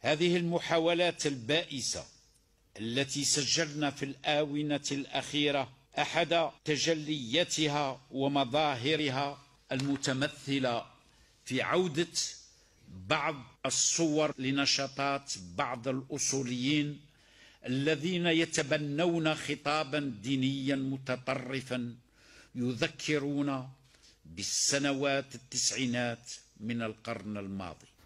هذه المحاولات البائسة التي سجلنا في الآونة الأخيرة أحد تجلياتها ومظاهرها المتمثلة في عودة بعض الصور لنشاطات بعض الأصوليين الذين يتبنون خطابا دينيا متطرفا يذكرون بالسنوات التسعينات من القرن الماضي